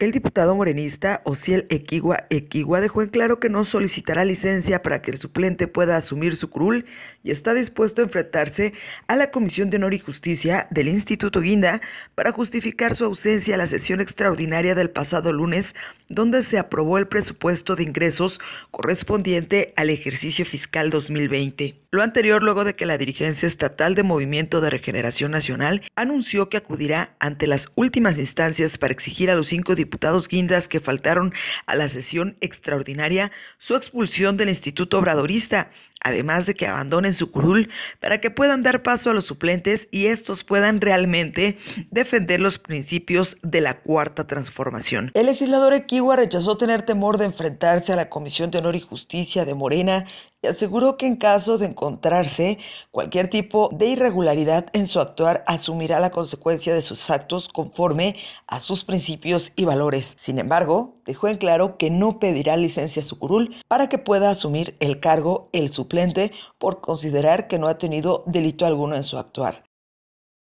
El diputado morenista Ociel Equigua Equigua dejó en claro que no solicitará licencia para que el suplente pueda asumir su curul y está dispuesto a enfrentarse a la Comisión de Honor y Justicia del Instituto Guinda para justificar su ausencia a la sesión extraordinaria del pasado lunes donde se aprobó el presupuesto de ingresos correspondiente al ejercicio fiscal 2020. Lo anterior luego de que la dirigencia estatal de Movimiento de Regeneración Nacional anunció que acudirá ante las últimas instancias para exigir a los cinco diputados guindas que faltaron a la sesión extraordinaria su expulsión del Instituto Obradorista, además de que abandonen su curul para que puedan dar paso a los suplentes y estos puedan realmente defender los principios de la cuarta transformación. El legislador Equiwa rechazó tener temor de enfrentarse a la Comisión de Honor y Justicia de Morena y aseguró que en caso de encontrarse cualquier tipo de irregularidad en su actuar, asumirá la consecuencia de sus actos conforme a sus principios y valores. Sin embargo, dejó en claro que no pedirá licencia a su curul para que pueda asumir el cargo el suplente por considerar que no ha tenido delito alguno en su actuar.